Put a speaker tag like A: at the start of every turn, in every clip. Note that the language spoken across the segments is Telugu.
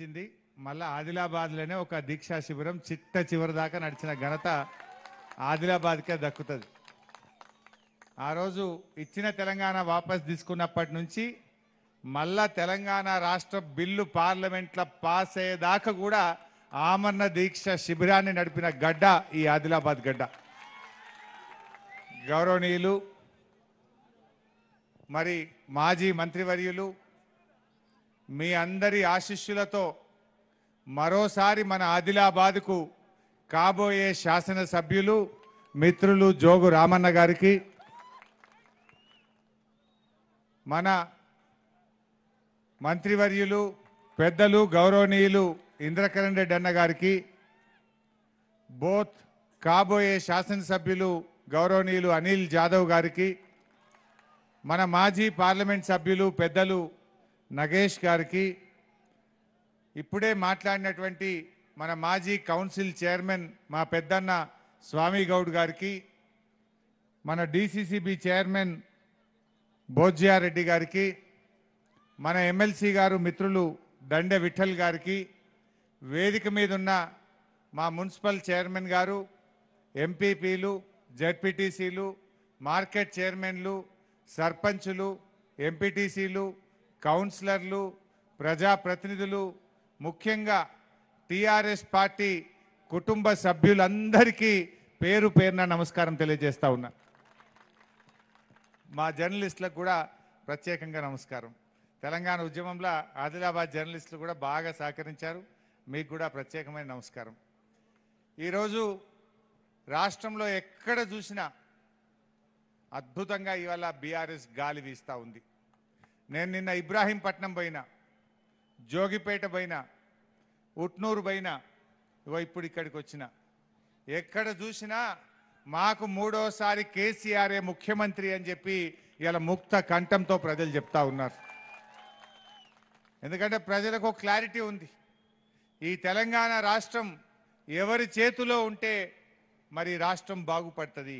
A: నడిచింది మళ్ళీ ఆదిలాబాద్లోనే ఒక దీక్షా శిబిరం చిట్ట చివరి దాకా నడిచిన ఘనత ఆదిలాబాద్కే దక్కుతుంది ఆ రోజు ఇచ్చిన తెలంగాణ వాపస్ తీసుకున్నప్పటి నుంచి మళ్ళా తెలంగాణ రాష్ట్ర బిల్లు పార్లమెంట్లో పాస్ అయ్యేదాకా కూడా ఆమరణ దీక్ష శిబిరాన్ని నడిపిన గడ్డ ఈ ఆదిలాబాద్ గడ్డ గౌరవనీయులు మరి మాజీ మంత్రివర్యులు మీ అందరి ఆశిష్యులతో మరోసారి మన ఆదిలాబాద్కు కాబోయే శాసనసభ్యులు మిత్రులు జోగు రామన్న గారికి మన మంత్రివర్యులు పెద్దలు గౌరవనీయులు ఇంద్రకరణ్ రెడ్డి అన్న గారికి బోత్ కాబోయే శాసనసభ్యులు గౌరవనీయులు అనిల్ జాదవ్ గారికి మన మాజీ పార్లమెంట్ సభ్యులు పెద్దలు నగేష్ గారికి ఇప్పుడే మాట్లాడినటువంటి మన మాజీ కౌన్సిల్ చైర్మన్ మా పెద్దన్న స్వామి గౌడ్ గారికి మన డిసిసిబి చైర్మన్ భోజ్యారెడ్డి గారికి మన ఎమ్మెల్సీ గారు మిత్రులు దండె విఠల్ గారికి వేదిక మీద ఉన్న మా మున్సిపల్ చైర్మన్ గారు ఎంపీపీలు జడ్పీటీసీలు మార్కెట్ చైర్మన్లు సర్పంచులు ఎంపీటీసీలు కౌన్సిలర్లు ప్రజాప్రతినిధులు ముఖ్యంగా టీఆర్ఎస్ పార్టీ కుటుంబ సభ్యులందరికీ పేరు పేరున నమస్కారం తెలియజేస్తా ఉన్నా మా జర్నలిస్టులకు కూడా ప్రత్యేకంగా నమస్కారం తెలంగాణ ఉద్యమంలో ఆదిలాబాద్ జర్నలిస్టులు కూడా బాగా సహకరించారు మీకు కూడా ప్రత్యేకమైన నమస్కారం ఈరోజు రాష్ట్రంలో ఎక్కడ చూసినా అద్భుతంగా ఇవాళ బీఆర్ఎస్ గాలి వీస్తూ ఉంది నేను నిన్న ఇబ్రాహీంపట్నం పోయినా జోగిపేట పైన ఉట్నూరు పోయినా ఇవో ఇప్పుడు ఇక్కడికి వచ్చిన ఎక్కడ చూసినా మాకు మూడోసారి కేసీఆరే ముఖ్యమంత్రి అని చెప్పి ఇలా ముక్త కంఠంతో ప్రజలు చెప్తా ఉన్నారు ఎందుకంటే ప్రజలకు క్లారిటీ ఉంది ఈ తెలంగాణ రాష్ట్రం ఎవరి చేతిలో ఉంటే మరి రాష్ట్రం బాగుపడుతుంది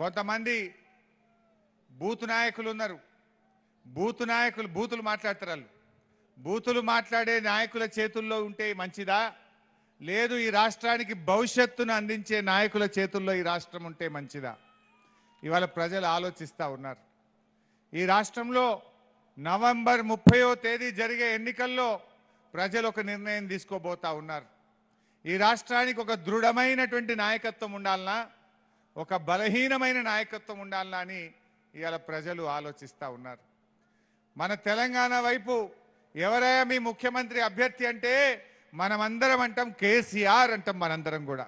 A: కొంతమంది బూత్ నాయకులు ఉన్నారు బూతు నాయకులు బూతులు మాట్లాడతారు బూతులు మాట్లాడే నాయకుల చేతుల్లో ఉంటే మంచిదా లేదు ఈ రాష్ట్రానికి భవిష్యత్తును అందించే నాయకుల చేతుల్లో ఈ రాష్ట్రం ఉంటే మంచిదా ఇవాళ ప్రజలు ఆలోచిస్తూ ఉన్నారు ఈ రాష్ట్రంలో నవంబర్ ముప్పయో తేదీ జరిగే ఎన్నికల్లో ప్రజలు ఒక నిర్ణయం తీసుకోబోతా ఉన్నారు ఈ రాష్ట్రానికి ఒక దృఢమైనటువంటి నాయకత్వం ఉండాలనా ఒక బలహీనమైన నాయకత్వం ఉండాలనా అని ఇవాళ ప్రజలు ఆలోచిస్తూ ఉన్నారు మన తెలంగాణ వైపు ఎవరైనా మీ ముఖ్యమంత్రి అభ్యర్థి అంటే మనమందరం అంటాం కేసీఆర్ అంటాం మనందరం కూడా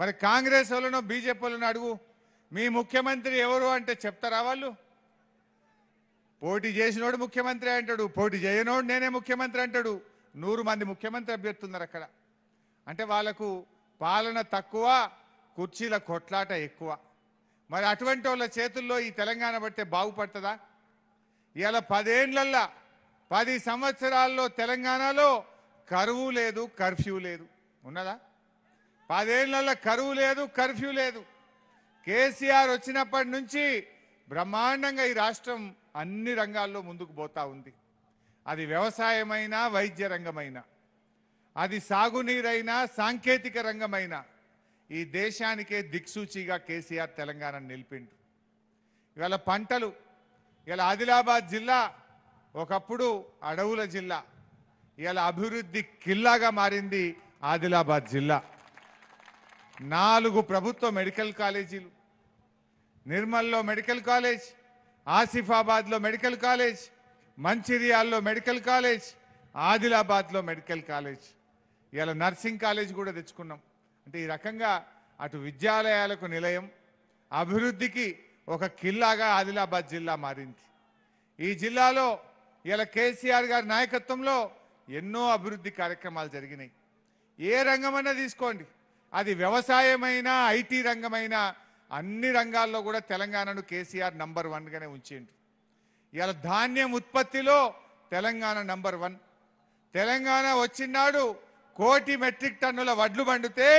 A: మరి కాంగ్రెస్ వాళ్ళను బీజేపీ వాళ్ళను అడుగు మీ ముఖ్యమంత్రి ఎవరు అంటే చెప్తారా వాళ్ళు పోటీ చేసినోడు ముఖ్యమంత్రి అంటాడు పోటీ చేయనోడు నేనే ముఖ్యమంత్రి అంటాడు నూరు మంది ముఖ్యమంత్రి అభ్యర్థున్నారు అక్కడ అంటే వాళ్లకు పాలన తక్కువ కుర్చీల కొట్లాట ఎక్కువ మరి అటువంటి వాళ్ళ చేతుల్లో ఈ తెలంగాణ పడితే బాగుపడుతుందా ఇవాళ పదేండ్లల్లా పది సంవత్సరాల్లో తెలంగాణలో కరువు లేదు కర్ఫ్యూ లేదు ఉన్నదా పదేళ్లలో కరువు లేదు కర్ఫ్యూ లేదు కేసీఆర్ వచ్చినప్పటి నుంచి బ్రహ్మాండంగా ఈ రాష్ట్రం అన్ని రంగాల్లో ముందుకు పోతా ఉంది అది వ్యవసాయమైనా వైద్య రంగమైనా అది సాగునీరైనా సాంకేతిక రంగమైనా ఈ దేశానికే దిక్సూచిగా కేసీఆర్ తెలంగాణ నిలిపిండు ఇవాళ పంటలు ఇలా ఆదిలాబాద్ జిల్లా ఒకప్పుడు అడవుల జిల్లా ఇలా అభివృద్ధి కిల్లాగా మారింది ఆదిలాబాద్ జిల్లా నాలుగు ప్రభుత్వ మెడికల్ కాలేజీలు నిర్మల్లో మెడికల్ కాలేజ్ ఆసిఫాబాద్లో మెడికల్ కాలేజ్ మంచిర్యాల్లో మెడికల్ కాలేజ్ ఆదిలాబాద్లో మెడికల్ కాలేజ్ ఇలా నర్సింగ్ కాలేజ్ కూడా తెచ్చుకున్నాం అంటే ఈ రకంగా అటు విద్యాలయాలకు నిలయం అభివృద్ధికి ఒక కిల్లాగా ఆదిలాబాద్ జిల్లా మారింది ఈ జిల్లాలో ఇలా కేసీఆర్ గారి నాయకత్వంలో ఎన్నో అభివృద్ధి కార్యక్రమాలు జరిగినాయి ఏ రంగమైనా తీసుకోండి అది వ్యవసాయమైనా ఐటీ రంగమైనా అన్ని రంగాల్లో కూడా తెలంగాణను కేసీఆర్ నంబర్ వన్గానే ఉంచేయండి ఇలా ధాన్యం ఉత్పత్తిలో తెలంగాణ నంబర్ వన్ తెలంగాణ వచ్చినాడు కోటి మెట్రిక్ టన్నుల వడ్లు పండితే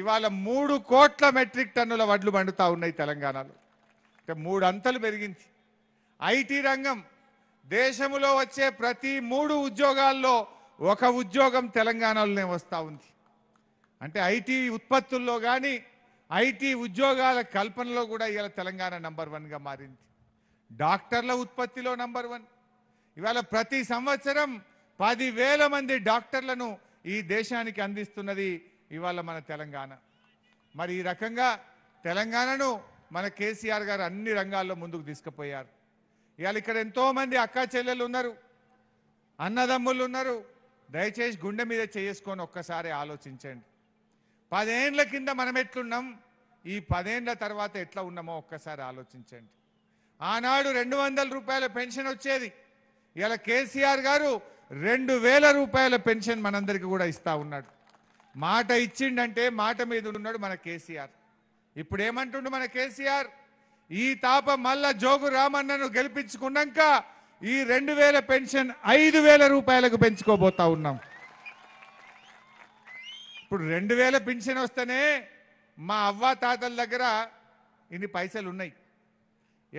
A: ఇవాళ మూడు కోట్ల మెట్రిక్ టన్నుల వడ్లు పండుతా ఉన్నాయి తెలంగాణలో అంటే మూడు అంతలు పెరిగింది ఐటీ రంగం దేశంలో వచ్చే ప్రతి మూడు ఉద్యోగాల్లో ఒక ఉద్యోగం తెలంగాణలోనే వస్తూ ఉంది అంటే ఐటీ ఉత్పత్తుల్లో కానీ ఐటీ ఉద్యోగాల కల్పనలో కూడా ఇవాళ తెలంగాణ నంబర్ వన్గా మారింది డాక్టర్ల ఉత్పత్తిలో నంబర్ వన్ ఇవాళ ప్రతి సంవత్సరం పదివేల మంది డాక్టర్లను ఈ దేశానికి అందిస్తున్నది ఇవాళ మన తెలంగాణ మరి ఈ రకంగా తెలంగాణను మన కేసీఆర్ గారు అన్ని రంగాల్లో ముందుకు తీసుకుపోయారు ఇవాళ ఇక్కడ ఎంతోమంది అక్కా చెల్లెలు ఉన్నారు అన్నదమ్ములు ఉన్నారు దయచేసి గుండె మీద చేసుకొని ఒక్కసారి ఆలోచించండి పదేండ్ల కింద మనం ఎట్లున్నాం ఈ పదేండ్ల తర్వాత ఎట్లా ఉన్నామో ఒక్కసారి ఆలోచించండి ఆనాడు రెండు వందల రూపాయల పెన్షన్ వచ్చేది ఇవాళ కేసీఆర్ గారు రెండు వేల రూపాయల పెన్షన్ మనందరికీ కూడా ఇస్తా ఉన్నాడు మాట ఇచ్చిండంటే మాట మీద ఉన్నాడు మన కేసీఆర్ ఇప్పుడు ఏమంటుండు మన కేసీఆర్ ఈ తాప మల్ల జోగు రామన్నను గెలిపించుకున్నాక ఈ రెండు వేల పెన్షన్ ఐదు వేల రూపాయలకు పెంచుకోబోతా ఉన్నాం ఇప్పుడు రెండు వేల పెన్షన్ వస్తేనే మా అవ్వ తాతల దగ్గర ఇన్ని పైసలు ఉన్నాయి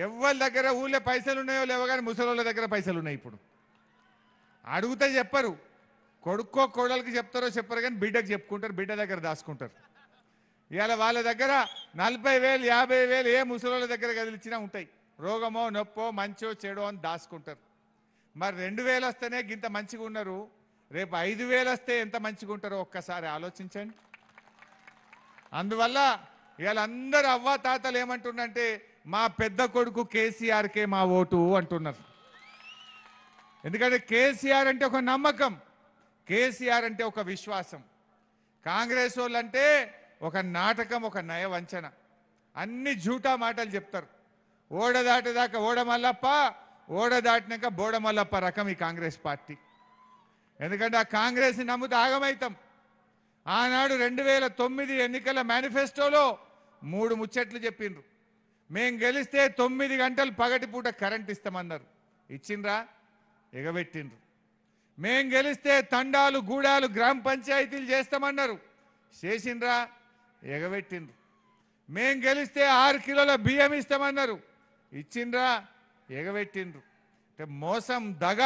A: ఎవరి దగ్గర ఊళ్ళో పైసలు ఉన్నాయో లేవో కానీ ముసలోళ్ళ దగ్గర పైసలు ఉన్నాయి ఇప్పుడు అడుగుతే చెప్పరు కొడుక్కో కోడలికి చెప్తారో చెప్పరు కానీ బిడ్డకు చెప్పుకుంటారు బిడ్డ దగ్గర దాచుకుంటారు ఇవాళ వాళ్ళ దగ్గర నలభై వేలు యాభై వేలు ఏ ముసలి దగ్గర కదిలిచినా ఉంటాయి రోగమో నొప్పో మంచో చెడో అని దాచుకుంటారు మరి రెండు వేలు వస్తేనే గింత మంచిగా ఉన్నారు రేపు ఐదు వేలు వస్తే ఎంత మంచిగా ఉంటారో ఒక్కసారి ఆలోచించండి అందువల్ల ఇవాళ అందరు అవ్వ తాతలు ఏమంటుండంటే మా పెద్ద కొడుకు కేసీఆర్కే మా ఓటు అంటున్నారు ఎందుకంటే కేసీఆర్ అంటే ఒక నమ్మకం కేసీఆర్ అంటే ఒక విశ్వాసం కాంగ్రెస్ వాళ్ళంటే ఒక నాటకం ఒక నయ వంచన అన్ని జూటా మాటలు చెప్తారు ఓడ దాటేదాకా ఓడమల్లప్ప ఓడ దాటినాక బోడమల్లప్ప రకం ఈ కాంగ్రెస్ పార్టీ ఎందుకంటే ఆ కాంగ్రెస్ని నమ్ముతూ ఆగమైతాం ఆనాడు రెండు వేల తొమ్మిది ఎన్నికల మేనిఫెస్టోలో మూడు ముచ్చట్లు చెప్పిండ్రు మేం గెలిస్తే తొమ్మిది గంటలు పగటి పూట కరెంట్ ఇస్తామన్నారు ఇచ్చిండ్రా ఎగబెట్టిండ్రు మేం గెలిస్తే తండాలు గూడాలు గ్రామ పంచాయతీలు చేస్తామన్నారు చేసిండ్రా ఎగబెట్టిండ్రు మేం గెలిస్తే ఆరు కిలోల బియ్యం ఇస్తామన్నారు ఇచ్చిండ్రా ఎగబెట్టిండ్రు అంటే మోసం దగ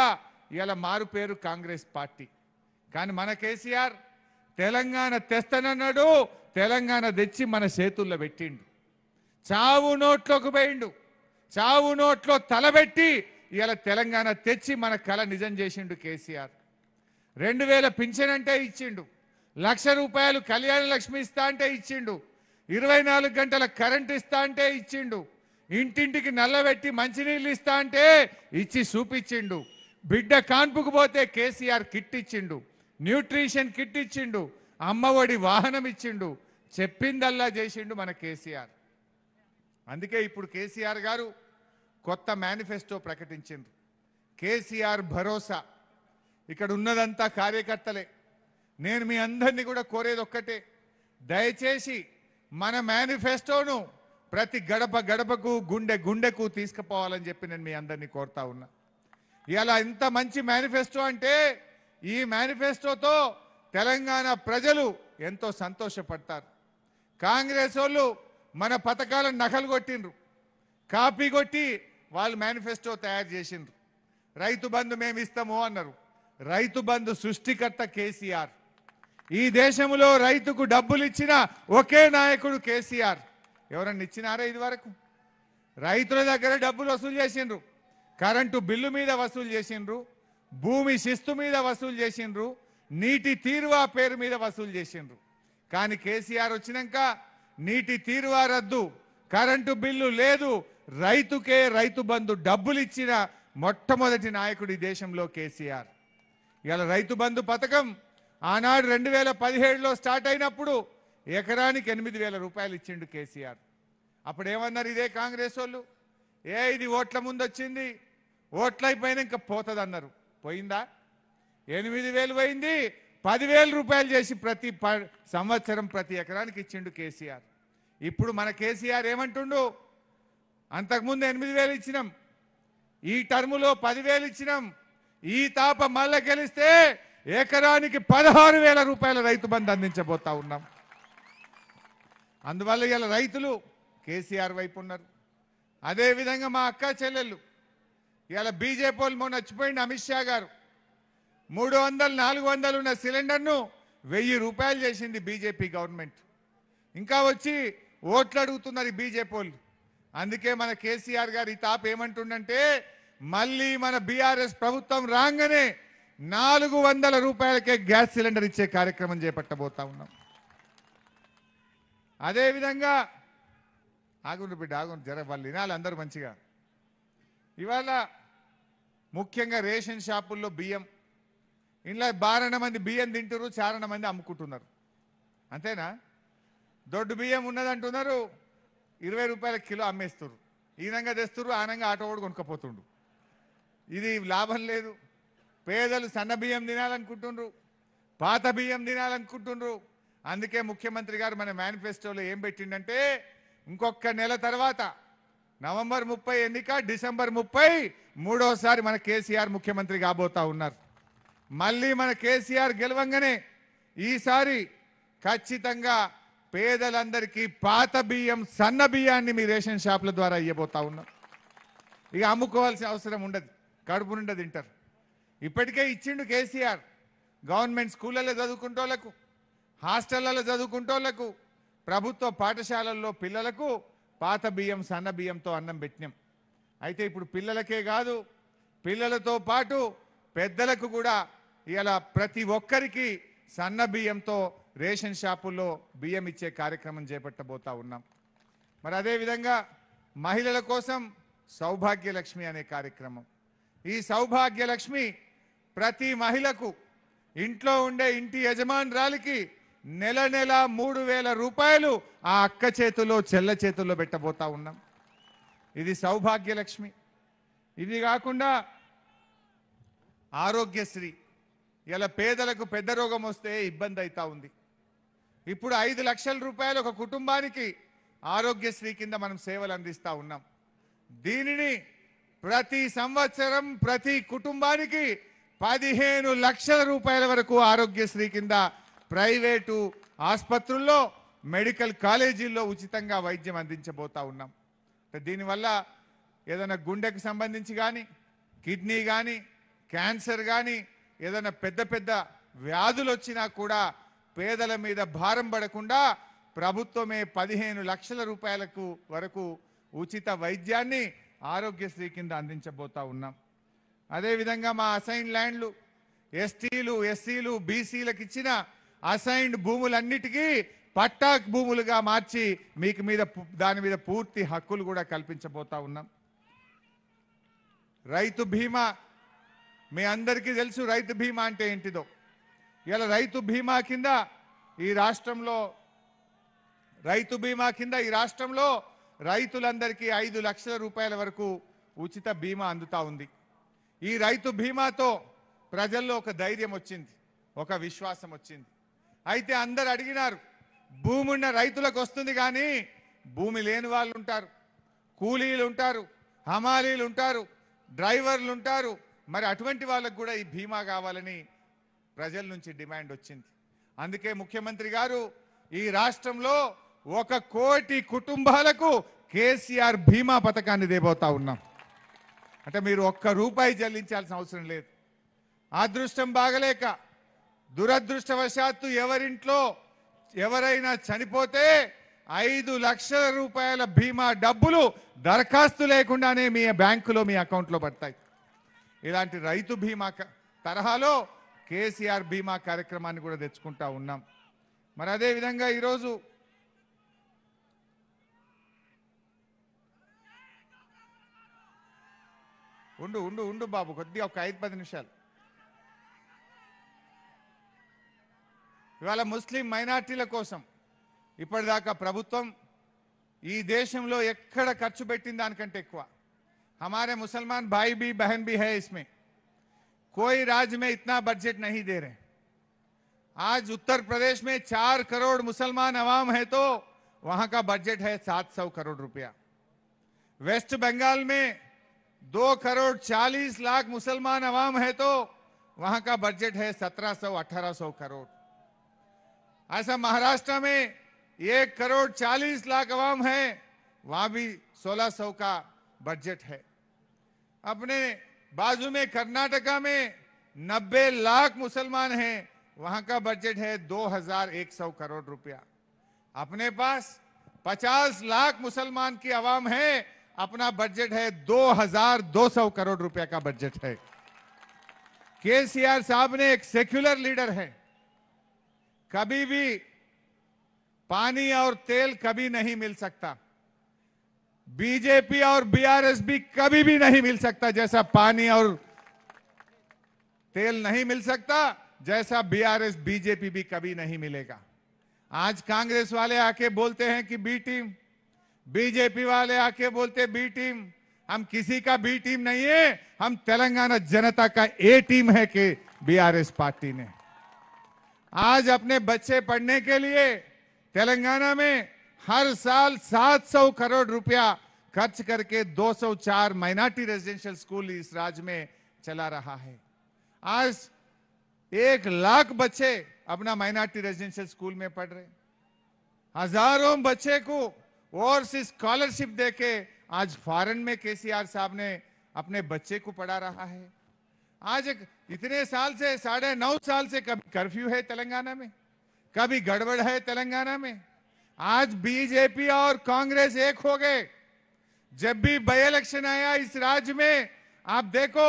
A: ఇవాళ మారు పేరు కాంగ్రెస్ పార్టీ కానీ మన కేసీఆర్ తెలంగాణ తెస్తానన్నాడు తెలంగాణ తెచ్చి మన చేతుల్లో పెట్టిండు చావు నోట్లోకి పోయిండు చావు నోట్లో తలబెట్టి ఇవాళ తెలంగాణ తెచ్చి మన కళ నిజం చేసిండు కేసీఆర్ రెండు వేల పింఛన్ అంటే ఇచ్చిండు లక్ష రూపాయలు కళ్యాణ లక్ష్మి ఇస్తా అంటే ఇచ్చిండు ఇరవై నాలుగు గంటల కరెంట్ ఇస్తా అంటే ఇచ్చిండు ఇంటింటికి నల్లబెట్టి మంచినీళ్ళు ఇస్తా అంటే ఇచ్చి చూపించిండు బిడ్డ కాన్పుకు పోతే కేసీఆర్ కిట్ ఇచ్చిండు న్యూట్రిషన్ కిట్ ఇచ్చిండు అమ్మఒడి వాహనం ఇచ్చిండు చెప్పిందల్లా చేసిండు మన కేసీఆర్ అందుకే ఇప్పుడు కేసీఆర్ గారు కొత్త మేనిఫెస్టో ప్రకటించిండు కేసీఆర్ భరోసా ఇక్కడ ఉన్నదంతా కార్యకర్తలే నేను మీ అందరినీ కూడా కోరేది ఒక్కటే దయచేసి మన మేనిఫెస్టోను ప్రతి గడప గడపకు గుండె గుండెకు తీసుకుపోవాలని చెప్పి నేను మీ అందరినీ కోరుతా ఉన్నా ఇలా ఇంత మంచి మేనిఫెస్టో అంటే ఈ మేనిఫెస్టోతో తెలంగాణ ప్రజలు ఎంతో సంతోషపడతారు కాంగ్రెస్ వాళ్ళు మన పథకాలను నకలు కొట్టిండ్రు కాపీ కొట్టి వాళ్ళు మేనిఫెస్టో తయారు చేసిండ్రు రైతు బంధు మేము ఇస్తాము అన్నారు రైతు బంధు సృష్టికర్త కేసీఆర్ ఈ దేశంలో రైతుకు డబ్బులు ఇచ్చిన ఒకే నాయకుడు కేసీఆర్ ఎవరన్నా ఇచ్చినారా ఇది వరకు రైతుల దగ్గర డబ్బులు వసూలు చేసిండ్రు కరెంటు బిల్లు మీద వసూలు చేసిండ్రు భూమి శిస్తు మీద వసూలు చేసిండ్రు నీటి తీరువా పేరు మీద వసూలు చేసిండ్రు కానీ కేసీఆర్ వచ్చినాక నీటి తీరువా రద్దు కరెంటు బిల్లు లేదు రైతుకే రైతు బంధు డబ్బులు ఇచ్చిన మొట్టమొదటి ఈ దేశంలో కేసీఆర్ ఇవాళ రైతు బంధు పథకం ఆనాడు రెండు వేల పదిహేడులో స్టార్ట్ అయినప్పుడు ఎకరానికి ఎనిమిది వేల రూపాయలు ఇచ్చిండు కేసీఆర్ అప్పుడు ఏమన్నారు ఇదే కాంగ్రెస్ వాళ్ళు ఏ ఇది ఓట్ల ముందు వచ్చింది ఓట్లైపోయినా ఇంకా పోతుంది అన్నారు పోయిందా ఎనిమిది వేలు పోయింది పదివేలు రూపాయలు చేసి ప్రతి సంవత్సరం ప్రతి ఎకరానికి ఇచ్చిండు కేసీఆర్ ఇప్పుడు మన కేసీఆర్ ఏమంటుండు అంతకుముందు ఎనిమిది వేలు ఇచ్చినాం ఈ టర్ములో పదివేలు ఇచ్చినాం ఈ తాప మళ్ళా గెలిస్తే ఎకరానికి పదహారు వేల రూపాయల రైతు బంధు అందించబోతా ఉన్నాం అందువల్ల ఇలా రైతులు కేసీఆర్ వైపు ఉన్నారు అదేవిధంగా మా అక్క చెల్లెళ్ళు ఇలా బీజేపీ వాళ్ళు మొన్న అమిత్ షా గారు మూడు వందలు నాలుగు వందలు ఉన్న సిలిండర్ను వెయ్యి రూపాయలు చేసింది బీజేపీ గవర్నమెంట్ ఇంకా వచ్చి ఓట్లు అడుగుతున్నారు బీజేపీ అందుకే మన కేసీఆర్ గారు ఈ తాప్ ఏమంటుండంటే మళ్ళీ మన బీఆర్ఎస్ ప్రభుత్వం రాగానే నాలుగు వందల రూపాయలకే గ్యాస్ సిలిండర్ ఇచ్చే కార్యక్రమం చేపట్టబోతా ఉన్నాం అదేవిధంగా ఆగుండు బిడ్డ ఆగుండు జర వాళ్ళు వినాలి అందరూ మంచిగా ఇవాళ ముఖ్యంగా రేషన్ షాపుల్లో బియ్యం ఇంట్లో బారణ మంది బియ్యం తింటారు చారణ మంది అమ్ముకుంటున్నారు అంతేనా దొడ్డు బియ్యం ఉన్నదంటున్నారు ఇరవై రూపాయల కిలో అమ్మేస్తారు విధంగా తెస్తారు ఆనంగా ఆటో కూడా కొనుక్కపోతుండు ఇది లాభం లేదు పేదలు సన్న బియ్యం తినాలనుకుంటుండ్రు పాత బియ్యం తినాలనుకుంటుండ్రు అందుకే ముఖ్యమంత్రి గారు మన మేనిఫెస్టోలో ఏం పెట్టిండంటే ఇంకొక నెల తర్వాత నవంబర్ ముప్పై ఎన్నిక డిసెంబర్ ముప్పై మూడోసారి మన కేసీఆర్ ముఖ్యమంత్రి కాబోతా ఉన్నారు మళ్ళీ మన కేసీఆర్ గెలవంగానే ఈసారి ఖచ్చితంగా పేదలందరికీ పాత బియ్యం సన్న బియ్యాన్ని మీ రేషన్ షాపుల ద్వారా ఇవ్వబోతా ఉన్నాం ఇక అమ్ముకోవాల్సిన అవసరం ఉండదు కడుపు నిండా తింటారు ఇప్పటికే ఇచ్చిండు కేసీఆర్ గవర్నమెంట్ స్కూళ్ళలో చదువుకుంటోళ్లకు హాస్టళ్లలో చదువుకుంటోళ్లకు ప్రభుత్వ పాఠశాలల్లో పిల్లలకు పాత బియ్యం సన్న బియ్యంతో అన్నం పెట్టినాం అయితే ఇప్పుడు పిల్లలకే కాదు పిల్లలతో పాటు పెద్దలకు కూడా ఇలా ప్రతి ఒక్కరికి సన్న బియ్యంతో రేషన్ షాపుల్లో బియ్యం ఇచ్చే కార్యక్రమం చేపట్టబోతా ఉన్నాం మరి అదేవిధంగా మహిళల కోసం సౌభాగ్యలక్ష్మి అనే కార్యక్రమం ఈ సౌభాగ్యలక్ష్మి ప్రతి మహిళకు ఇంట్లో ఉండే ఇంటి యజమానురాలికి నెల నెల మూడు వేల రూపాయలు ఆ అక్క చేతుల్లో చెల్ల చేతుల్లో పెట్టబోతా ఉన్నాం ఇది సౌభాగ్యలక్ష్మి ఇది కాకుండా ఆరోగ్యశ్రీ ఇలా పేదలకు పెద్ద రోగం వస్తే ఇబ్బంది అవుతా ఉంది ఇప్పుడు ఐదు లక్షల రూపాయలు ఒక కుటుంబానికి ఆరోగ్యశ్రీ కింద మనం సేవలు అందిస్తూ ఉన్నాం దీనిని ప్రతి సంవత్సరం ప్రతి కుటుంబానికి పదిహేను లక్షల రూపాయల వరకు ఆరోగ్యశ్రీ కింద ప్రైవేటు ఆసుపత్రుల్లో మెడికల్ కాలేజీల్లో ఉచితంగా వైద్యం అందించబోతా ఉన్నాం దీనివల్ల ఏదైనా గుండెకు సంబంధించి కానీ కిడ్నీ కానీ క్యాన్సర్ కానీ ఏదైనా పెద్ద పెద్ద వ్యాధులు వచ్చినా కూడా పేదల మీద భారం పడకుండా ప్రభుత్వమే పదిహేను లక్షల రూపాయలకు వరకు ఉచిత వైద్యాన్ని ఆరోగ్యశ్రీ కింద అందించబోతా ఉన్నాం అదేవిధంగా మా అసైన్ ల్యాండ్లు ఎస్టీలు ఎస్సీలు బీసీలకు ఇచ్చిన అసైన్డ్ భూములన్నిటికీ పట్టా భూములుగా మార్చి మీకు మీద దాని మీద పూర్తి హక్కులు కూడా కల్పించబోతా ఉన్నాం రైతు బీమా మీ అందరికీ తెలుసు రైతు బీమా అంటే ఏంటిదో ఇలా రైతు బీమా కింద ఈ రాష్ట్రంలో రైతు బీమా కింద ఈ రాష్ట్రంలో రైతులందరికీ ఐదు లక్షల రూపాయల వరకు ఉచిత బీమా అందుతా ఉంది ఈ రైతు బీమాతో ప్రజల్లో ఒక ధైర్యం వచ్చింది ఒక విశ్వాసం వచ్చింది అయితే అందరు అడిగినారు భూమి ఉన్న రైతులకు వస్తుంది కానీ భూమి లేని వాళ్ళు ఉంటారు కూలీలు ఉంటారు హమాలీలు ఉంటారు డ్రైవర్లు ఉంటారు మరి అటువంటి వాళ్ళకు కూడా ఈ బీమా కావాలని ప్రజల నుంచి డిమాండ్ వచ్చింది అందుకే ముఖ్యమంత్రి గారు ఈ రాష్ట్రంలో ఒక కోటి కుటుంబాలకు కేసీఆర్ బీమా పథకాన్ని దేబోతా ఉన్నాం అంటే మీరు ఒక్క రూపాయి చెల్లించాల్సిన అవసరం లేదు అదృష్టం బాగలేక దురదృష్టవశాత్తు ఎవరింట్లో ఎవరైనా చనిపోతే ఐదు లక్షల రూపాయల బీమా డబ్బులు దరఖాస్తు లేకుండానే మీ బ్యాంకులో మీ అకౌంట్లో పడతాయి ఇలాంటి రైతు బీమా తరహాలో కేసీఆర్ బీమా కార్యక్రమాన్ని కూడా తెచ్చుకుంటా ఉన్నాం మరి అదేవిధంగా ఈరోజు ఉండు ఉండు ఉండు బాబు కొద్దిగా ఒక ఐదు పది నిమిషాలు ఇవాళ हमारे मुसलमान भाई भी बहन भी है इसमें कोई राज्य में इतना बजट नहीं दे रहे आज उत्तर प्रदेश में चार करोड़ मुसलमान अवाम है तो वहां का बजट है सात सौ करोड़ रुपया वेस्ट बंगाल में दो करोड़ चालीस लाख मुसलमान अवाम है तो वहां का बजट है सत्रह सौ अठारह सौ करोड़ ऐसा महाराष्ट्र में एक करोड़ चालीस लाख अवाम है वहां भी सोलह सौ का बजट है अपने बाजू में कर्नाटका में नब्बे लाख मुसलमान है वहां का बजट है दो हजार एक सौ करोड़ रुपया अपने पास पचास लाख मुसलमान की आवाम है अपना बजट है 2,200 करोड़ रुपए का बजट है केसीआर साहब ने एक सेक्युलर लीडर है कभी भी पानी और तेल कभी नहीं मिल सकता बीजेपी और बीआरएस भी कभी भी नहीं मिल सकता जैसा पानी और तेल नहीं मिल सकता जैसा बीआरएस बीजेपी भी कभी नहीं मिलेगा आज कांग्रेस वाले आके बोलते हैं कि बी टीम बीजेपी वाले आके बोलते बी टीम हम किसी का बी टीम नहीं है हम तेलंगाना जनता का ए टीम है कि बीआरएस पार्टी ने आज अपने बच्चे पढ़ने के लिए तेलंगाना में हर साल 700 करोड़ रुपया खर्च करके 204 माइनॉरिटी रेजिडेंशियल स्कूल इस राज्य में चला रहा है आज एक लाख बच्चे अपना माइनॉरिटी रेजिडेंशियल स्कूल में पढ़ रहे हजारों बच्चे को और से स्कॉलरशिप देके आज फॉरेन में केसीआर साहब ने अपने बच्चे को पढ़ा रहा है आज इतने साल से साढ़े नौ साल से कभी कर्फ्यू है तेलंगाना में कभी गड़बड़ है तेलंगाना में आज बीजेपी और कांग्रेस एक हो गए जब भी बाई इलेक्शन आया इस राज्य में आप देखो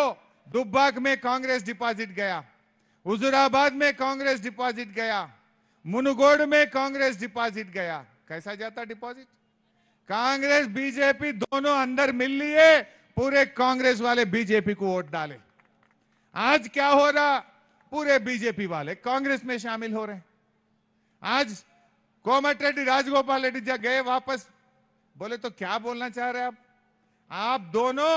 A: दुब्बाक में कांग्रेस डिपॉजिट गया हुजूराबाद में कांग्रेस डिपॉजिट गया मुनुगोड में कांग्रेस डिपॉजिट गया कैसा जाता डिपॉजिट कांग्रेस बीजेपी दोनों अंदर मिल लिए पूरे कांग्रेस वाले बीजेपी को वोट डाले आज क्या हो रहा पूरे बीजेपी वाले कांग्रेस में शामिल हो रहे हैं आज कोमट रेड्डी राजगोपाल रेड्डी जब गए वापस बोले तो क्या बोलना चाह रहे आप आप दोनों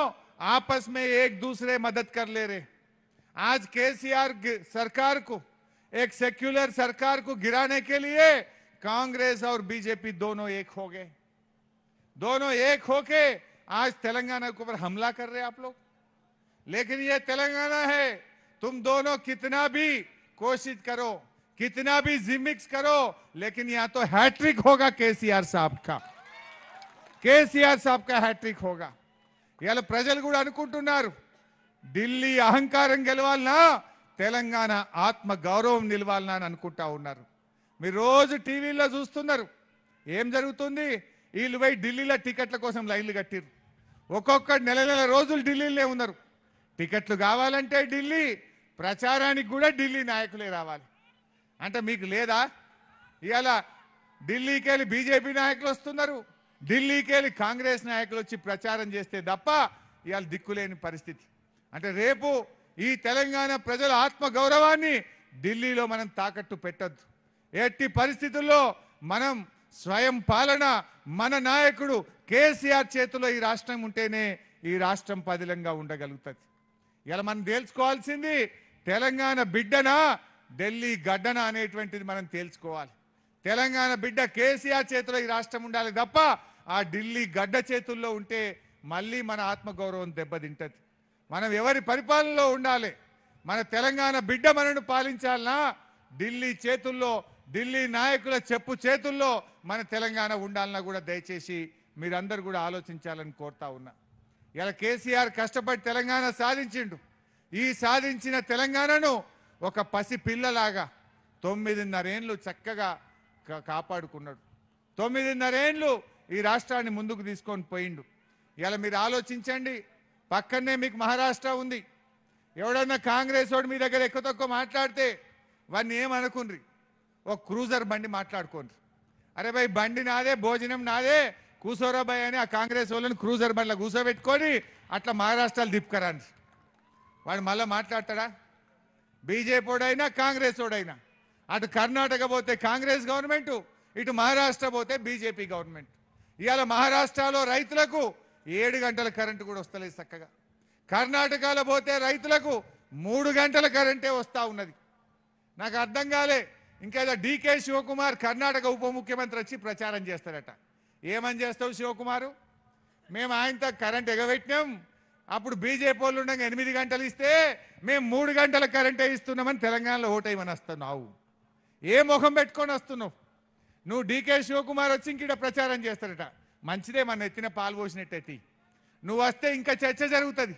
A: आपस में एक दूसरे मदद कर ले रहे आज केसीआर सरकार को एक सेक्युलर सरकार को गिराने के लिए कांग्रेस और बीजेपी दोनों एक हो गए दोनों एक होके आज तेलंगाना के ऊपर हमला कर रहे आप लोग लेकिन ये तेलंगाना है तुम दोनों कितना भी कोशिश करो कितना भी जिमिक्स करो लेकिन यहां तो हैट्रिक होगा केसीआर साहब का केसीआर साहब का हैट्रिक होगा इला प्रजुटा ढिल्ली अहंकार गेलवालना आत्म गौरव निवालना रोज टीवी चूस्त एम जरूर వీళ్ళు పోయి ఢిల్లీలో టికెట్ల కోసం లైన్లు కట్టిరు ఒక్కొక్కటి నెల నెల రోజులు ఢిల్లీలోనే ఉన్నారు టికెట్లు కావాలంటే ఢిల్లీ ప్రచారానికి కూడా ఢిల్లీ నాయకులే రావాలి అంటే మీకు లేదా ఇవాళ ఢిల్లీకి వెళ్ళి బీజేపీ నాయకులు వస్తున్నారు ఢిల్లీకి వెళ్ళి కాంగ్రెస్ నాయకులు వచ్చి ప్రచారం చేస్తే తప్ప ఇవాళ దిక్కులేని పరిస్థితి అంటే రేపు ఈ తెలంగాణ ప్రజల ఆత్మ గౌరవాన్ని ఢిల్లీలో మనం తాకట్టు పెట్టద్దు ఎట్టి పరిస్థితుల్లో మనం స్వయం పాలన మన నాయకుడు కేసీఆర్ చేతిలో ఈ రాష్ట్రం ఉంటేనే ఈ రాష్ట్రం పదిలంగా ఉండగలుగుతుంది ఇలా మనం తేల్చుకోవాల్సింది తెలంగాణ బిడ్డనా ఢిల్లీ గడ్డన అనేటువంటిది మనం తేల్చుకోవాలి తెలంగాణ బిడ్డ కేసీఆర్ చేతిలో ఈ రాష్ట్రం ఉండాలి తప్ప ఆ ఢిల్లీ గడ్డ చేతుల్లో ఉంటే మళ్ళీ మన ఆత్మగౌరవం దెబ్బతింటది మనం ఎవరి పరిపాలనలో ఉండాలి మన తెలంగాణ బిడ్డ మనను పాలించాలనా ఢిల్లీ చేతుల్లో ఢిల్లీ నాయకుల చెప్పు చేతుల్లో మన తెలంగాణ ఉండాలన్నా కూడా దయచేసి మీరందరూ కూడా ఆలోచించాలని కోరుతా ఉన్నా ఇలా కేసీఆర్ కష్టపడి తెలంగాణ సాధించిండు ఈ సాధించిన తెలంగాణను ఒక పసి పిల్లలాగా తొమ్మిదిన్నరేండ్లు చక్కగా కాపాడుకున్నాడు తొమ్మిదిన్నరేండ్లు ఈ రాష్ట్రాన్ని ముందుకు తీసుకొని పోయిండు ఇలా మీరు ఆలోచించండి పక్కనే మీకు మహారాష్ట్ర ఉంది ఎవడన్నా కాంగ్రెస్ వాడు మీ దగ్గర ఎక్కువ తక్కువ మాట్లాడితే వాడిని ఏమనుకున్నారు ఒక క్రూజర్ బండి మాట్లాడుకోండి అరే భాయ్ బండి నాదే భోజనం నాదే కూసోరా భయ్ అని ఆ కాంగ్రెస్ వాళ్ళని క్రూజర్ బండ్లో కూసోబెట్టుకొని అట్లా మహారాష్ట్రాలు దిప్పుకరాని వాడు మళ్ళీ మాట్లాడతాడా బీజేపీ ఓడైనా కాంగ్రెస్ ఓడైనా అటు కర్ణాటక పోతే కాంగ్రెస్ గవర్నమెంటు ఇటు మహారాష్ట్ర పోతే బీజేపీ గవర్నమెంట్ ఇవాళ మహారాష్ట్రలో రైతులకు ఏడు గంటల కరెంటు కూడా వస్తలేదు చక్కగా కర్ణాటకలో పోతే రైతులకు మూడు గంటల కరెంటే వస్తూ ఉన్నది నాకు అర్థం కాలే ఇంకా డీకే శివకుమార్ కర్ణాటక ఉప ముఖ్యమంత్రి వచ్చి ప్రచారం చేస్తారట ఏమని చేస్తావు శివకుమారు మేము ఆయనతో కరెంట్ ఎగబెట్టినాం అప్పుడు బీజేపీ వాళ్ళు ఉండగా ఎనిమిది గంటలు ఇస్తే మేము మూడు గంటల కరెంట్ ఇస్తున్నామని తెలంగాణలో ఓటేయమని వస్తున్నావు ఏ ముఖం పెట్టుకొని వస్తున్నావు నువ్వు డీకే శివకుమార్ వచ్చి ఇంక ప్రచారం చేస్తారట మంచిదే మన ఎత్తిన పాలు పోసినట్టయితే నువ్వు వస్తే ఇంకా చర్చ జరుగుతుంది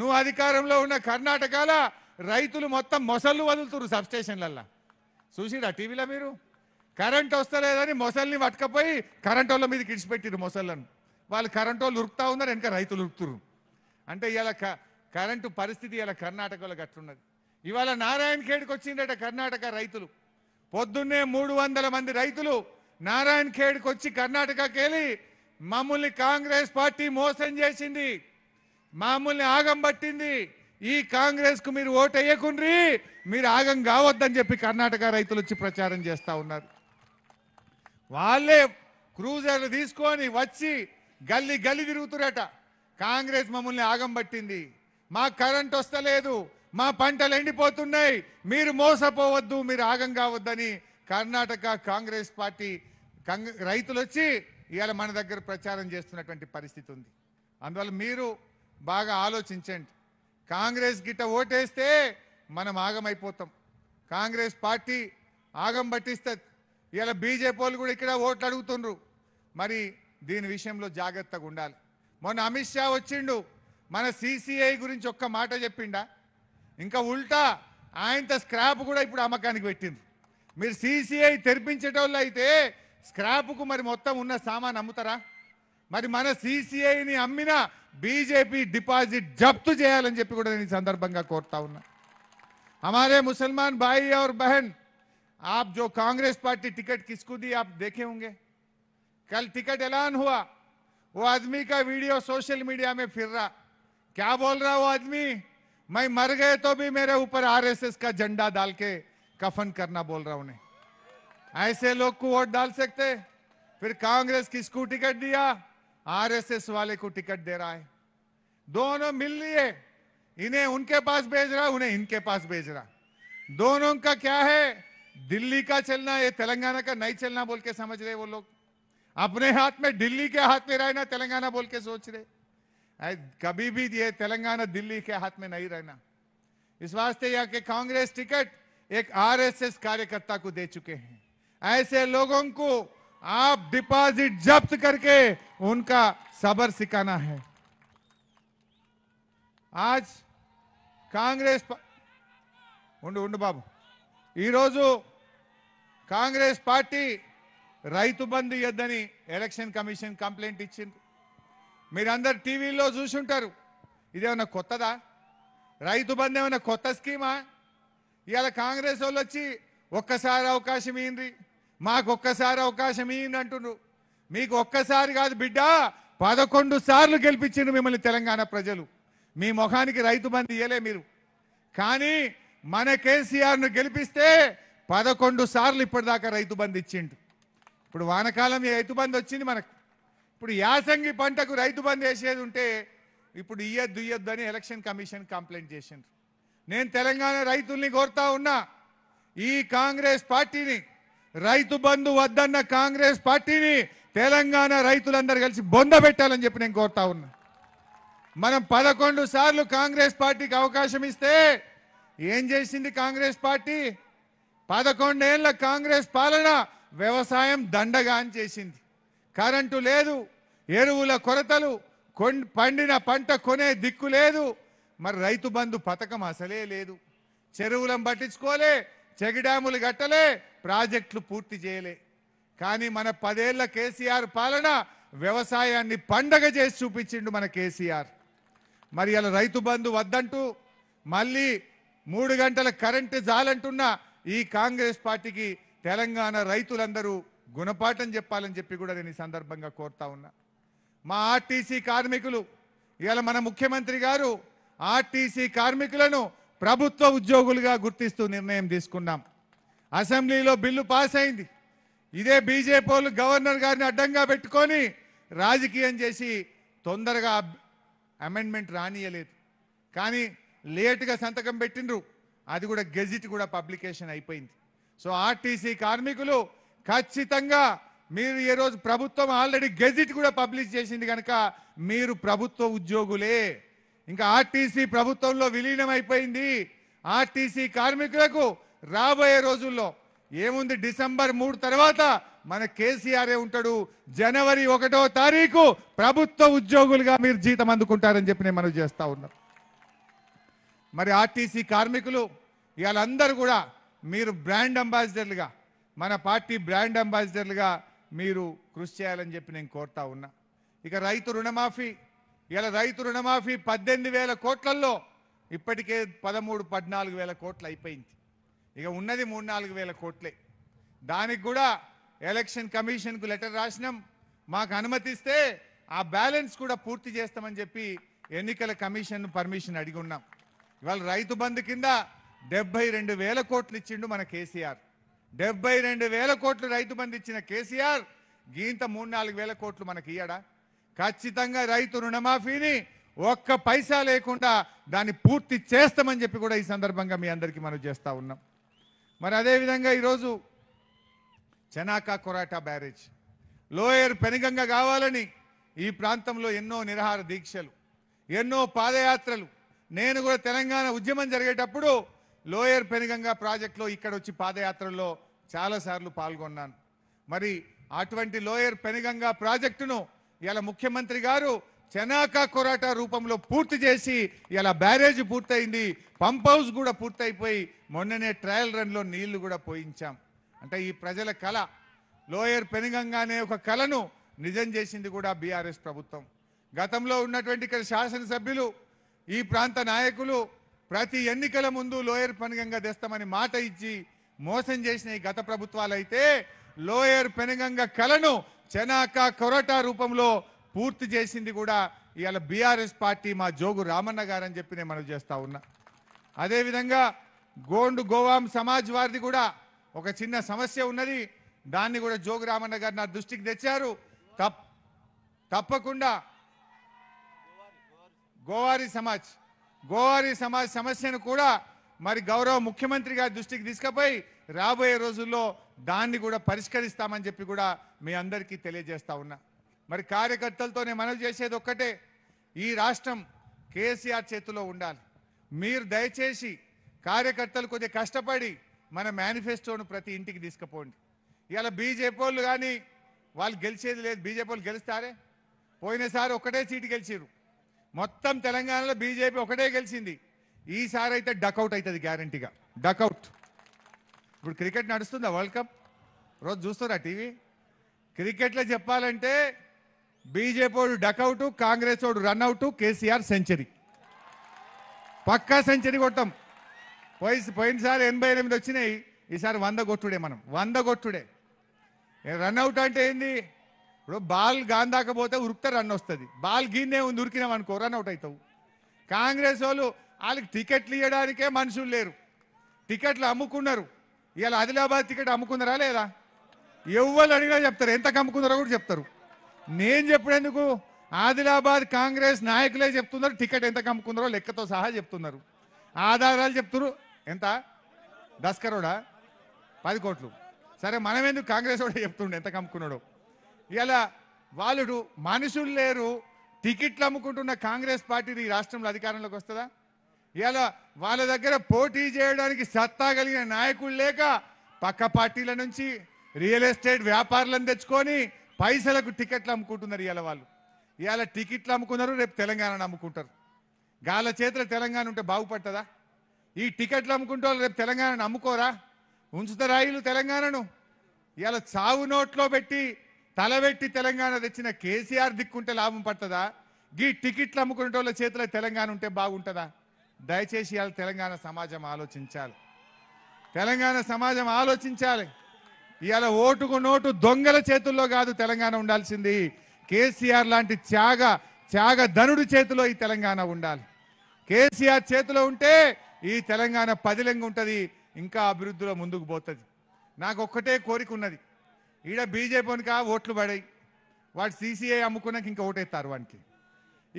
A: నువ్వు అధికారంలో ఉన్న కర్ణాటకలో రైతులు మొత్తం మొసళ్ళు వదులుతురు సబ్స్టేషన్లల్లో చూసిరా టీవీలో మీరు కరెంట్ వస్తలేదని మొసల్ని పట్టుకపోయి కరెంట్ వాళ్ళ మీద గిడిచిపెట్టిరు మొసళ్ళను వాళ్ళు కరెంట్ వాళ్ళు ఉరుకుతా ఉన్నారు వెనక రైతులు ఉరుకుతురు అంటే క కరెంటు పరిస్థితి ఇలా కర్ణాటకలో గట్లున్నది ఇవాళ నారాయణ ఖేడ్కి వచ్చిందట కర్ణాటక రైతులు పొద్దున్నే మూడు వందల మంది రైతులు నారాయణ ఖేడ్కి వచ్చి కర్ణాటకకి వెళ్ళి మమ్మల్ని కాంగ్రెస్ పార్టీ మోసం చేసింది మామూల్ని ఆగం పట్టింది ఈ కాంగ్రెస్కు మీరు ఓటేయకుండ్రి మీరు ఆగం కావద్దని చెప్పి కర్ణాటక రైతులు వచ్చి ప్రచారం చేస్తా ఉన్నారు వాళ్ళే క్రూజర్లు తీసుకొని వచ్చి గల్లి గల్లి తిరుగుతురట కాంగ్రెస్ మమ్మల్ని ఆగం పట్టింది మా కరెంట్ వస్తలేదు మా పంటలు ఎండిపోతున్నాయి మీరు మోసపోవద్దు మీరు ఆగం కావద్దని కర్ణాటక కాంగ్రెస్ పార్టీ రైతులు వచ్చి ఇవాళ మన దగ్గర ప్రచారం చేస్తున్నటువంటి పరిస్థితి ఉంది అందువల్ల మీరు బాగా ఆలోచించండి కాంగ్రెస్ గిట్ట ఓటేస్తే మనం ఆగమైపోతాం కాంగ్రెస్ పార్టీ ఆగం పట్టిస్తుంది ఇలా బీజేపీ వాళ్ళు కూడా ఇక్కడ ఓట్లు అడుగుతుండ్రు మరి దీని విషయంలో జాగ్రత్తగా ఉండాలి మొన్న అమిత్ షా వచ్చిండు మన సిసిఐ గురించి ఒక్క మాట చెప్పిండా ఇంకా ఉల్టా ఆయనతో స్క్రాప్ కూడా ఇప్పుడు అమ్మకానికి పెట్టింది మీరు సిసిఐ తెరిపించేటోళ్ళు అయితే స్క్రాప్కు మరి మొత్తం ఉన్న సామాన్ అమ్ముతారా మరి मन సిసిఐని అమ్మిన बीजेपी डिपॉजिट जब्त చేయాలని చెప్పి కూడా हमारे मुसलमान भाई और बहन आप जो कांग्रेस पार्टी टिकट किसको दी आप देखे होंगे कल टिकट ऐलान हुआ वो आदमी का वीडियो सोशल मीडिया में फिर रहा क्या बोल रहा वो आदमी मैं मर गए तो भी मेरे ऊपर आरएसएस का झंडा डाल के कफन करना बोल रहा उन्हें ऐसे लोग को वोट डाल सकते फिर कांग्रेस किसको टिकट दिया आरएसएस वाले को टिकट दे रहा है दोनों मिल लिए इन्हें उनके पास भेज रहा उन्हें इनके पास भेज रहा दोनों का क्या है दिल्ली का चलना ये तेलंगाना का नहीं चलना बोल के समझ रहे वो लोग अपने हाथ में दिल्ली के हाथ में रहना तेलंगाना बोल के सोच रहे कभी भी ये तेलंगाना दिल्ली के हाथ में नहीं रहना इस वास्ते यहाँ के कांग्रेस टिकट एक आरएसएस कार्यकर्ता को दे चुके हैं ऐसे लोगों को आप डिपॉजिट जब्त करके उनका सबर सिखाना है आज కాంగ్రెస్ ఉండు ఉండు బాబు ఈరోజు కాంగ్రెస్ పార్టీ రైతు బంధు ఇద్దని ఎలక్షన్ కమిషన్ కంప్లైంట్ ఇచ్చింది మీరందరు టీవీలో చూసుంటారు ఇదేమన్నా కొత్తదా రైతు బంధు ఏమైనా కొత్త స్కీమా ఇవాళ కాంగ్రెస్ వాళ్ళు వచ్చి ఒక్కసారి అవకాశం ఏంటి మాకు ఒక్కసారి అవకాశం ఇవ్వండి అంటున్నారు మీకు ఒక్కసారి కాదు బిడ్డ పదకొండు సార్లు గెలిపించింది మిమ్మల్ని తెలంగాణ ప్రజలు మీ ముఖానికి రైతు బంధు ఇయ్యలే మీరు కానీ మన కేసీఆర్ను గెలిపిస్తే పదకొండు సార్లు ఇప్పటిదాకా రైతు బంధు ఇచ్చిండు ఇప్పుడు వానకాలం రైతు బంధు వచ్చింది మనకు ఇప్పుడు యాసంగి పంటకు రైతు బంధు వేసేది ఉంటే ఇప్పుడు ఇయ్యద్దు ఇయ్యద్దు అని ఎలక్షన్ కమిషన్ కంప్లైంట్ చేసిండ్రు నేను తెలంగాణ రైతుల్ని కోరుతా ఉన్నా ఈ కాంగ్రెస్ పార్టీని రైతు బంధు వద్దన్న కాంగ్రెస్ పార్టీని తెలంగాణ రైతులందరూ కలిసి బొంద పెట్టాలని చెప్పి నేను కోరుతా ఉన్నా మనం పదకొండు సార్లు కాంగ్రెస్ పార్టీకి అవకాశం ఇస్తే ఏం చేసింది కాంగ్రెస్ పార్టీ పదకొండేళ్ల కాంగ్రెస్ పాలన వ్యవసాయం దండగా అని చేసింది కరెంటు లేదు ఎరువుల కొరతలు పండిన పంట కొనే దిక్కు లేదు మరి రైతు బంధు పథకం అసలే లేదు చెరువులను పట్టించుకోలే చెగిడాములు కట్టలే ప్రాజెక్టులు పూర్తి చేయలే కానీ మన పదేళ్ల కేసీఆర్ పాలన వ్యవసాయాన్ని పండగ చేసి చూపించిండు మన కేసీఆర్ మరి అలా రైతు బంధు వద్దంటూ మళ్ళీ మూడు గంటల కరెంటు జాలంటున్న ఈ కాంగ్రెస్ పార్టీకి తెలంగాణ రైతులందరూ గుణపాఠం చెప్పాలని చెప్పి కూడా నేను ఈ సందర్భంగా కోరుతా ఉన్నా మా ఆర్టీసీ కార్మికులు ఇవాళ మన ముఖ్యమంత్రి గారు ఆర్టీసీ కార్మికులను ప్రభుత్వ ఉద్యోగులుగా గుర్తిస్తూ నిర్ణయం తీసుకున్నాం అసెంబ్లీలో బిల్లు పాస్ అయింది ఇదే బీజేపీ గవర్నర్ గారిని అడ్డంగా పెట్టుకొని రాజకీయం చేసి తొందరగా అమెండ్మెంట్ రానియలేదు కానీ లేటుగా సంతకం పెట్టిండ్రు అది కూడా గెజిట్ కూడా పబ్లికేషన్ అయిపోయింది సో ఆర్టీసీ కార్మికులు ఖచ్చితంగా మీరు ఈ రోజు ప్రభుత్వం ఆల్రెడీ గెజిట్ కూడా పబ్లిష్ చేసింది కనుక మీరు ప్రభుత్వ ఉద్యోగులే ఇంకా ఆర్టీసీ ప్రభుత్వంలో విలీనం అయిపోయింది ఆర్టీసీ కార్మికులకు రాబోయే రోజుల్లో ఏముంది డిసెంబర్ మూడు తర్వాత మన కేసీఆరే ఉంటాడు జనవరి ఒకటో తారీఖు ప్రభుత్వ ఉద్యోగులుగా మీరు జీతం అందుకుంటారని చెప్పి నేను మనవి చేస్తా ఉన్నాం మరి ఆర్టీసీ కార్మికులు ఇవాళందరూ కూడా మీరు బ్రాండ్ అంబాసిడర్లుగా మన పార్టీ బ్రాండ్ అంబాసిడర్లుగా మీరు కృషి చేయాలని చెప్పి నేను కోరుతా ఉన్నా ఇక రైతు రుణమాఫీ ఇలా రైతు రుణమాఫీ పద్దెనిమిది వేల కోట్లల్లో ఇప్పటికే పదమూడు పద్నాలుగు వేల కోట్లు అయిపోయింది ఇక ఉన్నది మూడు నాలుగు వేల కోట్లే దానికి కూడా ఎలక్షన్ కమిషన్కు లెటర్ రాసినాం మాకు అనుమతిస్తే ఆ బ్యాలెన్స్ కూడా పూర్తి చేస్తామని చెప్పి ఎన్నికల కమిషన్ పర్మిషన్ అడిగి ఉన్నాం ఇవాళ రైతు బంధు కింద డెబ్బై రెండు వేల కోట్లు ఇచ్చిండు మన కేసీఆర్ డెబ్బై రెండు వేల కోట్లు రైతు బంధు ఇచ్చిన కేసీఆర్ గీంత మూడు నాలుగు వేల కోట్లు మనకి ఇయ్యడా ఖచ్చితంగా రైతు రుణమాఫీని ఒక్క పైసా లేకుండా దాన్ని పూర్తి చేస్తామని చెప్పి కూడా ఈ సందర్భంగా మీ అందరికీ మనం చేస్తూ ఉన్నాం మరి అదేవిధంగా ఈరోజు చెనాకా కొరాటా బ్యారేజ్ లోయర్ పెనుగంగ కావాలని ఈ ప్రాంతంలో ఎన్నో నిరహార దీక్షలు ఎన్నో పాదయాత్రలు నేను కూడా తెలంగాణ ఉద్యమం జరిగేటప్పుడు లోయర్ పెనుగంగ ప్రాజెక్టులో ఇక్కడ వచ్చి పాదయాత్రలో చాలాసార్లు పాల్గొన్నాను మరి అటువంటి లోయర్ పెనుగంగ ప్రాజెక్టును ఇలా ముఖ్యమంత్రి గారు చెనాకా కొరాటా రూపంలో పూర్తి చేసి ఇలా బ్యారేజ్ పూర్తయింది పంప్ హౌస్ కూడా పూర్తయిపోయి మొన్ననే ట్రయల్ రన్లో నీళ్లు కూడా పోయించాం అంటే ఈ ప్రజల కళ లోయర్ పెనుగంగా అనే ఒక కళను నిజం చేసింది కూడా బీఆర్ఎస్ ప్రభుత్వం గతంలో ఉన్నటువంటి ఇక్కడ శాసనసభ్యులు ఈ ప్రాంత నాయకులు ప్రతి ఎన్నికల ముందు లోయర్ పెనుగంగ తెస్తామని మాట ఇచ్చి మోసం చేసిన ఈ గత ప్రభుత్వాలు అయితే లోయర్ పెనుగంగ కళను చెనాక కొరటా రూపంలో పూర్తి చేసింది కూడా ఇవాళ బీఆర్ఎస్ పార్టీ మా జోగు రామన్న గారు అని చెప్పి నేను మనవి చేస్తా ఉన్నా అదేవిధంగా గోండు గోవాం సమాజ్ వారిది కూడా ఒక చిన్న సమస్య ఉన్నది దాన్ని కూడా జోగు రామన్న గారు నా దృష్టికి తెచ్చారు తప్పకుండా గోవారి సమాజ్ గోవారి సమాజ్ సమస్యను కూడా మరి గౌరవ ముఖ్యమంత్రి గారి దృష్టికి తీసుకుపోయి రాబోయే రోజుల్లో దాన్ని కూడా పరిష్కరిస్తామని చెప్పి కూడా మీ అందరికీ తెలియజేస్తా ఉన్నా మరి కార్యకర్తలతోనే మనవి చేసేది ఒక్కటే ఈ రాష్ట్రం కేసీఆర్ చేతిలో ఉండాలి మీరు దయచేసి కార్యకర్తలు కొద్దిగా కష్టపడి మన మేనిఫెస్టోను ప్రతి ఇంటికి తీసుకుపోండి ఇలా బీజేపీ వాళ్ళు కానీ వాళ్ళు గెలిచేది లేదు బీజేపీ వాళ్ళు గెలుస్తారే పోయినసారి ఒకటే సీటు గెలిచారు మొత్తం తెలంగాణలో బీజేపీ ఒకటే గెలిచింది ఈసారి అయితే డకౌట్ అవుతుంది గ్యారంటీగా డకౌట్ ఇప్పుడు క్రికెట్ నడుస్తుందా వరల్డ్ కప్ రోజు చూస్తారా టీవీ క్రికెట్లో చెప్పాలంటే బీజేపీ వాడు డకౌటు కాంగ్రెస్ వాడు రన్అట్ కేసీఆర్ సెంచరీ పక్కా సెంచరీ కొట్టాం పోయి పోయినసారి ఎనభై ఎనిమిది వచ్చినాయి ఈసారి వంద కొట్టుడే మనం వంద కొట్టుడే రన్అట్ అంటే ఏంది ఇప్పుడు బాల్ గాందాకపోతే ఉరికితే రన్ వస్తుంది బాల్ గీనే ఉంది ఉరికినాం అనుకో రన్అట్ అవుతావు కాంగ్రెస్ వాళ్ళు వాళ్ళకి టికెట్లు ఇవ్వడానికే మనుషులు లేరు టికెట్లు అమ్ముకున్నారు ఇవాళ ఆదిలాబాద్ టికెట్ అమ్ముకున్నారా లేదా ఎవరు అడిగినా చెప్తారు ఎంతకు అమ్ముకున్నారో కూడా చెప్తారు నేను చెప్పినందుకు ఆదిలాబాద్ కాంగ్రెస్ నాయకులే చెప్తున్నారు టికెట్ ఎంత అమ్ముకున్నారో లెక్కతో సహా చెప్తున్నారు ఆధారాలు చెప్తున్నారు ఎంత దస్ కరోడా పది కోట్లు సరే మనం ఎందుకు కాంగ్రెస్ కూడా చెప్తుండే ఎంత కమ్ముకున్నాడు ఇలా వాళ్ళు మనుషులు లేరు టికెట్లు అమ్ముకుంటున్న కాంగ్రెస్ పార్టీని ఈ రాష్ట్రంలో అధికారంలోకి వస్తుందా ఇలా వాళ్ళ దగ్గర పోటీ చేయడానికి సత్తా కలిగిన నాయకులు లేక పక్క పార్టీల నుంచి రియల్ ఎస్టేట్ వ్యాపారులను తెచ్చుకొని పైసలకు టికెట్లు అమ్ముకుంటున్నారు ఇవాళ వాళ్ళు ఇవాళ టికెట్లు అమ్ముకున్నారు రేపు తెలంగాణను అమ్ముకుంటారు గాల చేతుల తెలంగాణ ఉంటే బాగుపడుతుందా ఈ టికెట్లు అమ్ముకుంటే వాళ్ళు రేపు తెలంగాణను అమ్ముకోరా ఉంచుతారా వీళ్ళు తెలంగాణను ఇవాళ చావు నోట్లో పెట్టి తలబెట్టి తెలంగాణ తెచ్చిన కేసీఆర్ దిక్కుంటే లాభం పడుతుందా గీ టికెట్లు అమ్ముకునే వాళ్ళ చేతిలో తెలంగాణ ఉంటే బాగుంటుందా దయచేసి ఇవాళ తెలంగాణ సమాజం ఆలోచించాలి తెలంగాణ సమాజం ఆలోచించాలి ఇవాళ ఓటుకు నోటు దొంగల చేతుల్లో కాదు తెలంగాణ ఉండాల్సింది కేసీఆర్ లాంటి త్యాగ త్యాగ ధనుడి చేతిలో ఈ తెలంగాణ ఉండాలి కేసీఆర్ చేతిలో ఉంటే ఈ తెలంగాణ పదిలంగా ఉంటుంది ఇంకా అభివృద్ధిలో ముందుకు పోతుంది నాకు ఒక్కటే కోరిక ఉన్నది ఈడ బీజేపీ ఓట్లు పడాయి వాడు సీసీఐ అమ్ముకున్నాక ఇంకా ఓటేస్తారు వానికి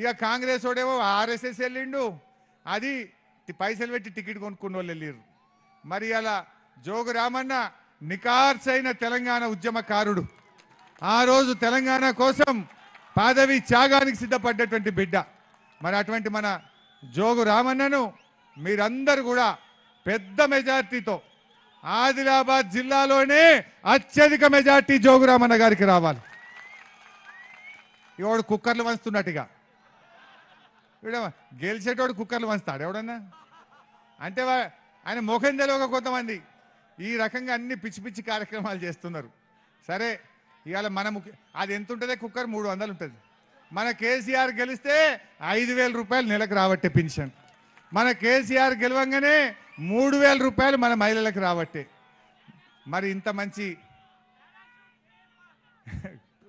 A: ఇక కాంగ్రెస్ ఓడేమో ఆర్ఎస్ఎస్ వెళ్ళిండు అది పైసలు పెట్టి టికెట్ కొనుక్కున్న వాళ్ళు వెళ్ళారు మరి అలా జోగు రామన్న నికార్సైన తెలంగాణ ఉద్యమకారుడు ఆ రోజు తెలంగాణ కోసం పాదవి త్యాగానికి సిద్ధపడ్డటువంటి బిడ్డ మరి అటువంటి మన జోగు రామన్నను మీరందరూ కూడా పెద్ద మెజార్టీతో ఆదిలాబాద్ జిల్లాలోనే అత్యధిక మెజార్టీ జోగురామన్న గారికి రావాలి ఇవాడు కుక్కర్లు వంచుతున్నట్టుగా వీడ గెలిచేటోడు కుక్కర్లు పంచుతాడు ఎవడన్నా అంటే ఆయన ముఖం తెలియక కొంతమంది ఈ రకంగా అన్ని పిచ్చి పిచ్చి కార్యక్రమాలు చేస్తున్నారు సరే ఇవాళ మన ముఖ్య అది ఎంత ఉంటుంది కుక్కర్ మూడు వందలు ఉంటుంది మన కేసీఆర్ గెలిస్తే ఐదు వేల రూపాయలు నెలకు రాబట్టే పెన్షన్ మన కేసీఆర్ గెలవంగానే మూడు వేల రూపాయలు మన మహిళలకు రాబట్టే మరి ఇంత మంచి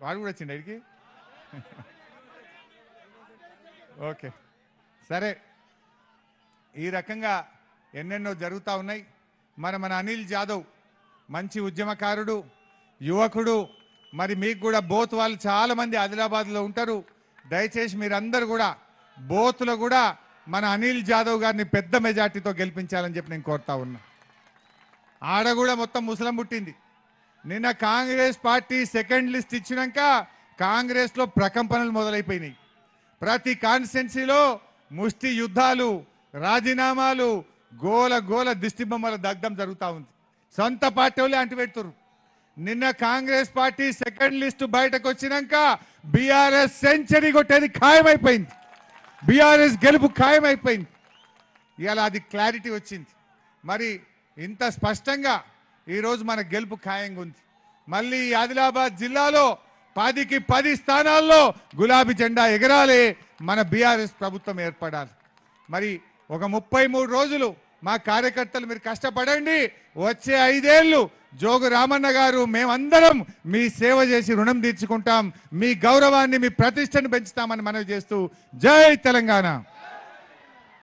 A: వాడు కూడా వచ్చిండి ఆయనకి ఓకే సరే ఈ రకంగా ఎన్నెన్నో జరుగుతూ ఉన్నాయి మరి మన అనిల్ జాదవ్ మంచి ఉద్యమకారుడు యువకుడు మరి మీకు కూడా బోత్ వాళ్ళు చాలామంది ఆదిలాబాద్లో ఉంటారు దయచేసి మీరందరూ కూడా బోత్లో కూడా మన అనిల్ జాదవ్ గారిని పెద్ద మెజార్టీతో గెలిపించాలని చెప్పి నేను కోరుతా ఉన్నా ఆడ కూడా మొత్తం ముసలం పుట్టింది నిన్న కాంగ్రెస్ పార్టీ సెకండ్ లిస్ట్ ఇచ్చినాక కాంగ్రెస్లో ప్రకంపనలు మొదలైపోయినాయి ప్రతి కాన్స్టిట్యున్సీలో ముష్టి యుద్ధాలు రాజీనామాలు గోల గోల దిష్టిబొమ్మల దగ్ధం జరుగుతూ ఉంది సొంత పార్టీ వాళ్ళే అంటుపెడుతురు నిన్న కాంగ్రెస్ పార్టీ సెకండ్ లిస్టు బయటకు వచ్చినాక బీఆర్ఎస్ సెంచరీ కొట్టేది ఖాయమైపోయింది బీఆర్ఎస్ గెలుపు ఖాయమైపోయింది ఇవాళ అది క్లారిటీ వచ్చింది మరి ఇంత స్పష్టంగా ఈరోజు మన గెలుపు ఖాయంగా ఉంది మళ్ళీ ఆదిలాబాద్ జిల్లాలో పదికి పది స్థానాల్లో గులాబీ జెండా ఎగరాలి మన బీఆర్ఎస్ ప్రభుత్వం ఏర్పడాలి మరి ఒక ముప్పై మూడు రోజులు మా కార్యకర్తలు మీరు కష్టపడండి వచ్చే ఐదేళ్ళు జోగు రామన్న గారు మేమందరం మీ సేవ చేసి రుణం తీర్చుకుంటాం మీ గౌరవాన్ని మీ ప్రతిష్టను పెంచుతామని మనవి చేస్తూ జై తెలంగాణ